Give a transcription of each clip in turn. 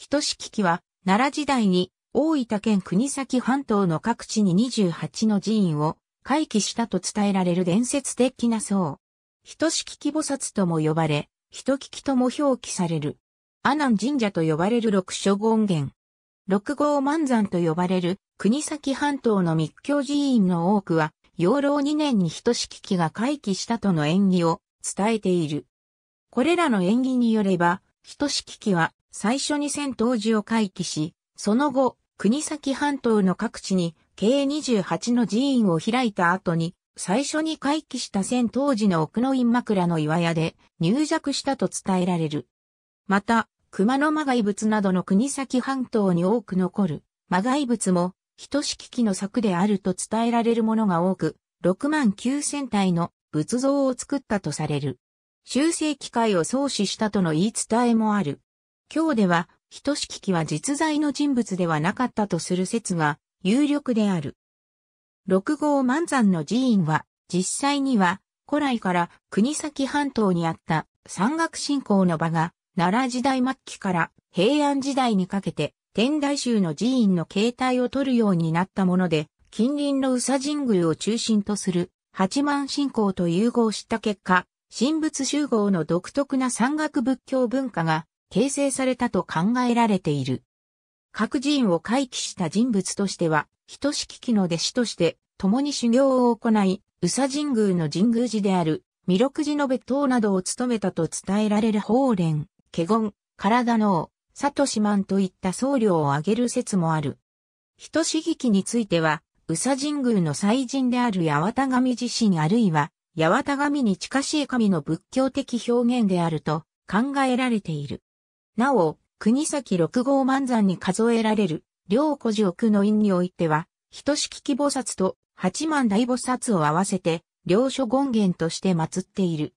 人しきは、奈良時代に大分県国崎半島の各地に28の寺院を回帰したと伝えられる伝説的な僧。人しき菩薩とも呼ばれ、人聞きとも表記される。阿南神社と呼ばれる六所権現。六号万山と呼ばれる国崎半島の密教寺院の多くは、養老2年に人しきが回帰したとの縁起を伝えている。これらの縁起によれば、人しきは最初に戦闘時を回帰し、その後、国崎半島の各地に計28の寺院を開いた後に、最初に回帰した戦闘時の奥の院枕の岩屋で入弱したと伝えられる。また、熊野魔外物などの国崎半島に多く残る魔外物も、人式機の策であると伝えられるものが多く、6万9000体の仏像を作ったとされる。修正機械を創始したとの言い伝えもある。今日では、人ききは実在の人物ではなかったとする説が有力である。六号万山の寺院は、実際には、古来から国崎半島にあった山岳信仰の場が、奈良時代末期から平安時代にかけて、天台宗の寺院の形態を取るようになったもので、近隣の宇佐神宮を中心とする八幡信仰と融合した結果、神仏集合の独特な山岳仏教文化が形成されたと考えられている。各寺院を回帰した人物としては、人式機の弟子として共に修行を行い、宇佐神宮の神宮寺である、弥勒寺の別当などを務めたと伝えられる法蓮、華厳、体の王、里島といった僧侶を挙げる説もある。人市きについては、宇佐神宮の祭神である八幡神自身あるいは、八幡神に近しい神の仏教的表現であると考えられている。なお、国崎六号万山に数えられる、両古寺奥の院においては、等しき菩薩と八万大菩薩を合わせて、両所権現として祀っている。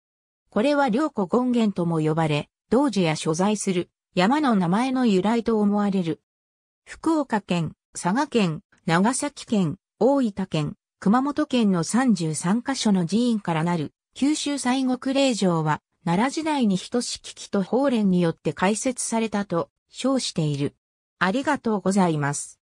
これは両古権現とも呼ばれ、道寺や所在する山の名前の由来と思われる。福岡県、佐賀県、長崎県、大分県、熊本県の33カ所の寺院からなる九州西国霊場は奈良時代に等しき木と法蓮によって解説されたと称している。ありがとうございます。